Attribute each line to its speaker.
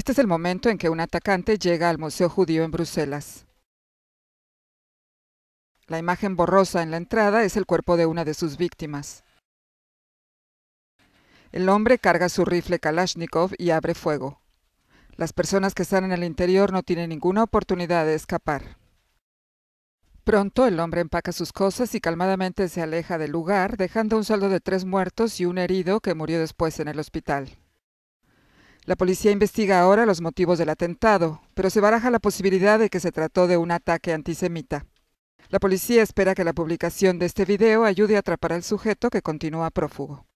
Speaker 1: Este es el momento en que un atacante llega al Museo Judío en Bruselas. La imagen borrosa en la entrada es el cuerpo de una de sus víctimas. El hombre carga su rifle Kalashnikov y abre fuego. Las personas que están en el interior no tienen ninguna oportunidad de escapar. Pronto el hombre empaca sus cosas y calmadamente se aleja del lugar, dejando un saldo de tres muertos y un herido que murió después en el hospital. La policía investiga ahora los motivos del atentado, pero se baraja la posibilidad de que se trató de un ataque antisemita. La policía espera que la publicación de este video ayude a atrapar al sujeto que continúa prófugo.